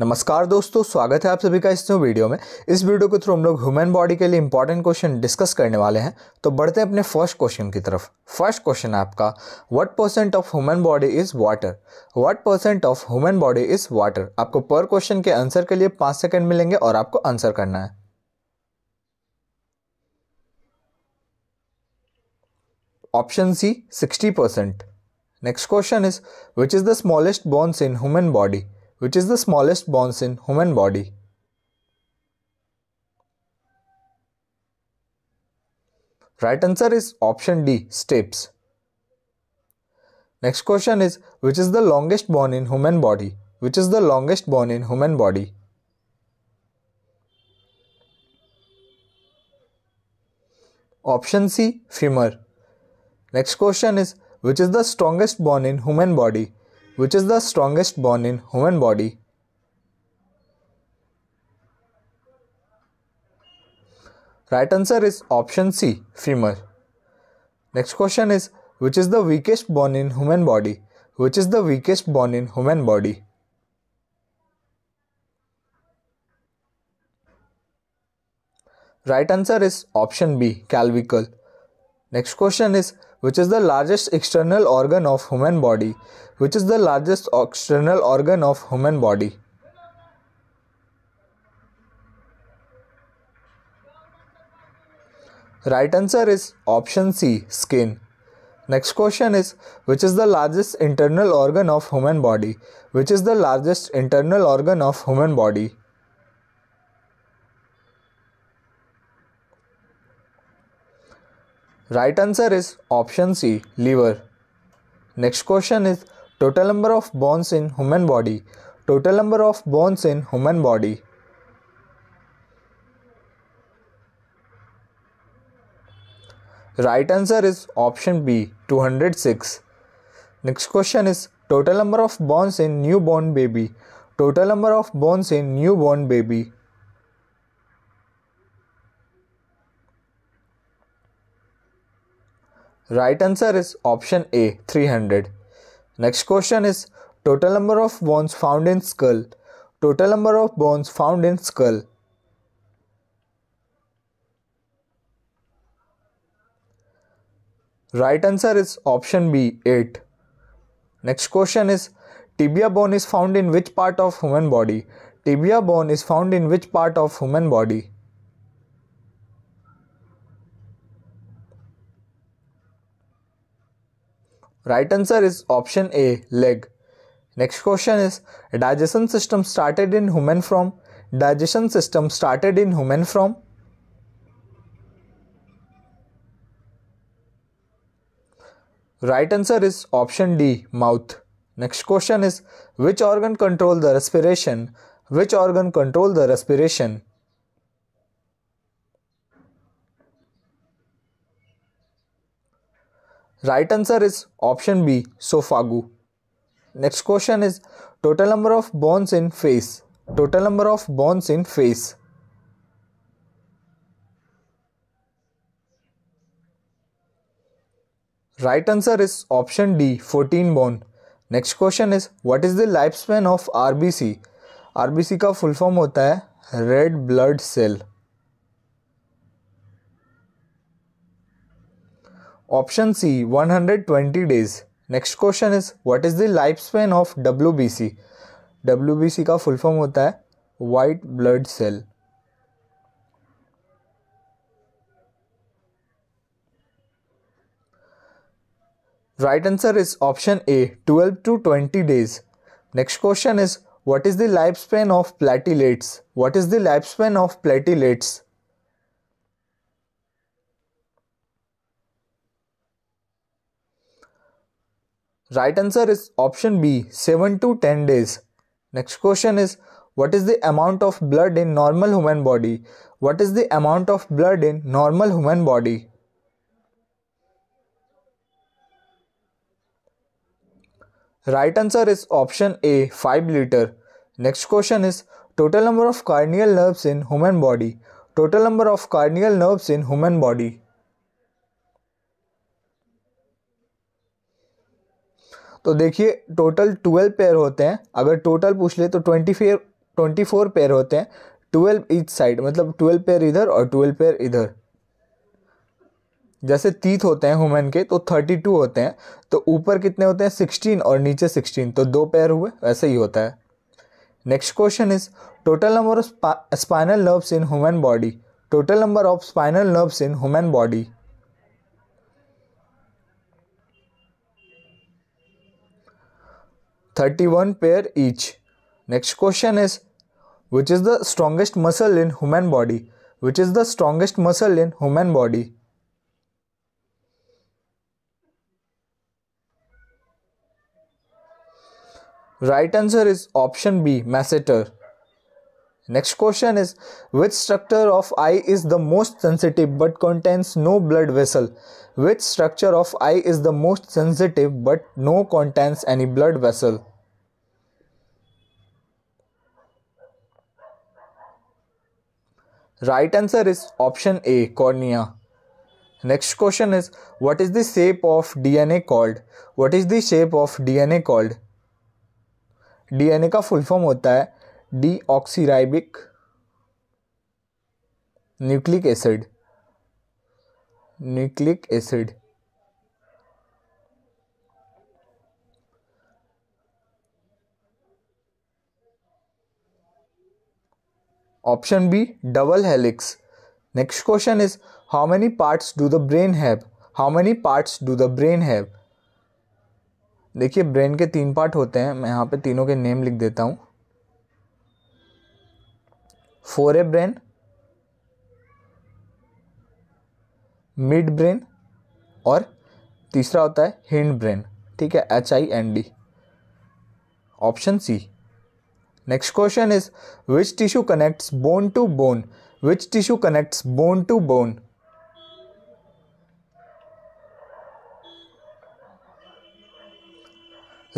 नमस्कार दोस्तों स्वागत है आप सभी का इस वीडियो में इस वीडियो के थ्रू हम लोग ह्यूमन बॉडी के लिए इंपॉर्टेंट क्वेश्चन डिस्कस करने वाले हैं तो बढ़ते हैं अपने फर्स्ट क्वेश्चन की तरफ फर्स्ट क्वेश्चन है आपका what percent of human body is water what percent of human body is water आपको पर क्वेश्चन के आंसर के लिए पाँच सेकेंड मिलेंगे और आपको आंसर करना है option C sixty percent next question is which is the smallest bones in human body which is the smallest bones in human body. Right answer is option D, steps. Next question is, which is the longest bone in human body? Which is the longest bone in human body? Option C, femur. Next question is, which is the strongest bone in human body? which is the strongest bone in human body. Right answer is option C, femur. Next question is which is the weakest bone in human body? Which is the weakest bone in human body? Right answer is option B, clavicle. Next question is which is the largest external organ of human body? Which is the largest external organ of human body? Right answer is option C skin. Next question is which is the largest internal organ of human body? Which is the largest internal organ of human body? Right answer is option C, liver. Next question is total number of bones in human body. Total number of bones in human body. Right answer is option B 206. Next question is total number of bones in newborn baby. Total number of bones in newborn baby. Right answer is option A 300. Next question is total number of bones found in skull. Total number of bones found in skull. Right answer is option B 8. Next question is tibia bone is found in which part of human body? Tibia bone is found in which part of human body? Right answer is option A leg. Next question is digestion system started in human from digestion system started in human from Right answer is option D mouth. Next question is which organ control the respiration? Which organ control the respiration? Right answer is option B oesophagus next question is total number of bones in face total number of bones in face right answer is option D fourteen bone next question is what is the life span of RBC RBC का full form होता है red blood cell Option C 120 days. Next question is What is the lifespan of WBC? WBC ka full form hota hai white blood cell. Right answer is option A 12 to 20 days. Next question is What is the lifespan of platelets? What is the lifespan of platelets? Right answer is option B 7 to 10 days. Next question is what is the amount of blood in normal human body? What is the amount of blood in normal human body? Right answer is option A 5 liter. Next question is total number of cranial nerves in human body. Total number of cranial nerves in human body. तो देखिए total twelve pair होते हैं अगर total पूछ ले तो twenty pair twenty four pair होते हैं ट्वेल्व ईच साइड मतलब ट्वेल्व पेयर इधर और ट्वेल्व पेयर इधर जैसे तीत होते हैं हुमेन के तो थर्टी टू होते हैं तो ऊपर कितने होते हैं सिक्सटीन और नीचे सिक्सटीन तो दो पैर हुए वैसे ही होता है next question is total number of spinal nerves in human body total number of spinal nerves in human body 31 pair each. Next question is which is the strongest muscle in human body? Which is the strongest muscle in human body? Right answer is option B, masseter. Next question is which structure of eye is the most sensitive but contains no blood vessel? Which structure of eye is the most sensitive but no contains any blood vessel? Right answer is option A cornea next question is what is the shape of DNA called what is the shape of DNA called DNA का full form होता है deoxyribic nucleic acid nucleic acid option B double helix next question is how many parts do the brain have how many parts do the brain have देखिए brain के तीन part होते हैं मैं यहाँ पे तीनों के नेम लिख देता हूँ fore a brain midbrain और तीसरा होता है हिंड ब्रेन ठीक है H I N D option C Next question is which tissue connects bone to bone? Which tissue connects bone to bone?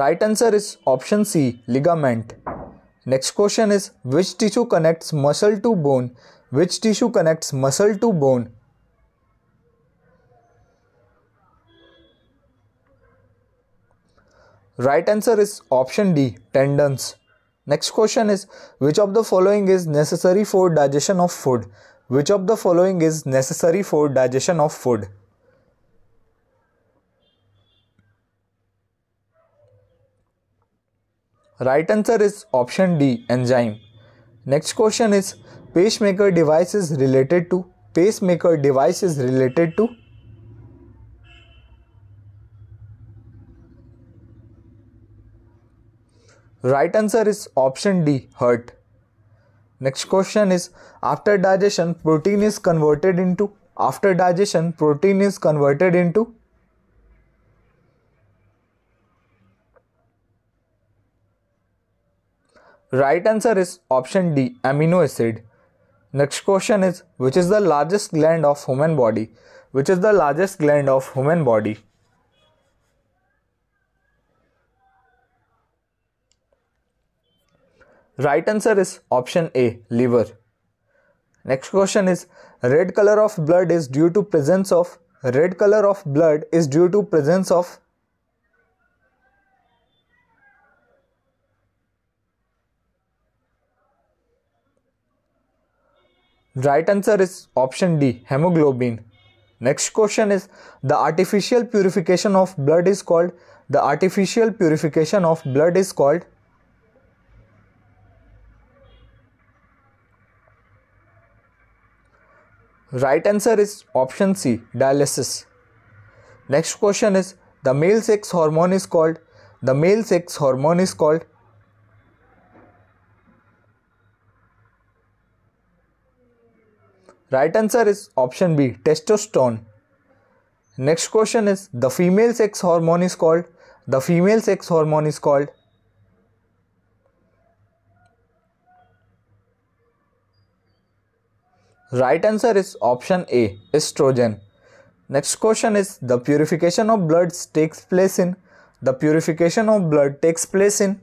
Right answer is option C ligament. Next question is which tissue connects muscle to bone? Which tissue connects muscle to bone? Right answer is option D tendons. Next question is which of the following is necessary for digestion of food? Which of the following is necessary for digestion of food? Right answer is option D enzyme. Next question is pacemaker device is related to pacemaker device is related to Right answer is option D hurt. Next question is after digestion protein is converted into after digestion protein is converted into Right answer is option D amino acid. Next question is which is the largest gland of human body? Which is the largest gland of human body? Right answer is option A, liver. Next question is red color of blood is due to presence of red color of blood is due to presence of Right answer is option D, hemoglobin. Next question is the artificial purification of blood is called the artificial purification of blood is called Right answer is option C dialysis. Next question is the male sex hormone is called the male sex hormone is called Right answer is option B testosterone. Next question is the female sex hormone is called the female sex hormone is called Right answer is option A, estrogen. Next question is the purification of blood takes place in. The purification of blood takes place in.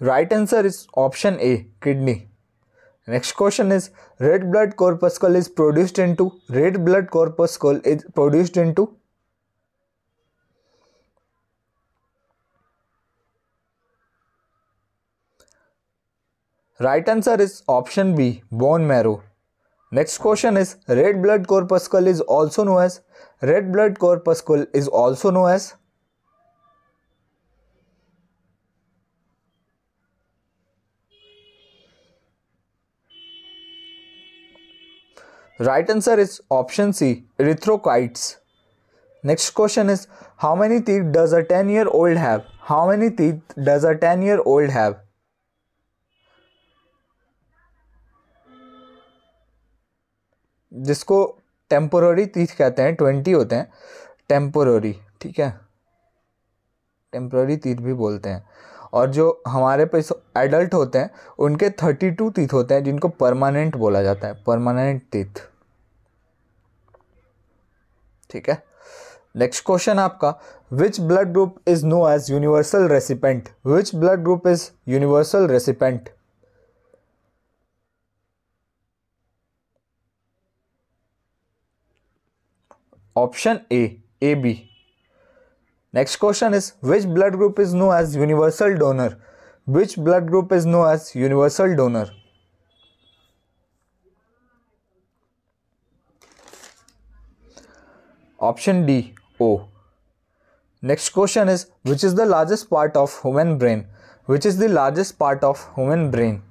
Right answer is option A, kidney. Next question is red blood corpuscle is produced into red blood corpuscle is produced into Right answer is option B, bone marrow. Next question is red blood corpuscle is also known as red blood corpuscle is also known as Right answer is option C erythrocytes. Next question is how many teeth does a 10 year old have? How many teeth does a 10 year old have? जिसको temporary teeth कहते हैं twenty होते हैं temporary ठीक है temporary तीथ भी बोलते हैं और जो हमारे पे एडल्ट होते हैं उनके थर्टी टू तीथ होते हैं जिनको परमानेंट बोला जाता है परमानेंट तीथ ठीक है नेक्स्ट क्वेश्चन आपका which blood group is known as universal recipient which blood group is universal recipient Option A, AB. Next question is which blood group is known as universal donor? Which blood group is known as universal donor? Option D, O. Next question is which is the largest part of human brain? Which is the largest part of human brain?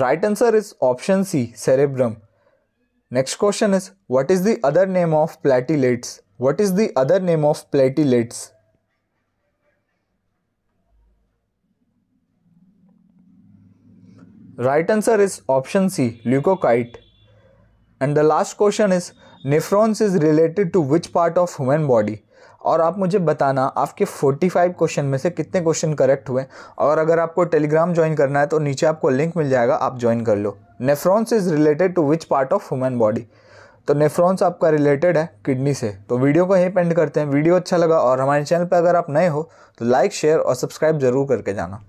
Right answer is option C, cerebrum. Next question is, what is the other name of platelets? What is the other name of platelets? Right answer is option C, leukocyte. And the last question is, nephrons is related to which part of human body और आप मुझे बताना आपके 45 question में से कितने question correct हुए और अगर आपको टेलीग्राम ज्वाइन करना है तो नीचे आपको लिंक मिल जाएगा आप ज्वाइन कर लो nephrons is related to which part of human body तो नेफ्रॉन्स आपका रिलेटेड है किडनी से तो वीडियो को यहीं पेंड करते हैं वीडियो अच्छा लगा और हमारे चैनल पर अगर आप नए हो तो लाइक शेयर और सब्सक्राइब जरूर करके जाना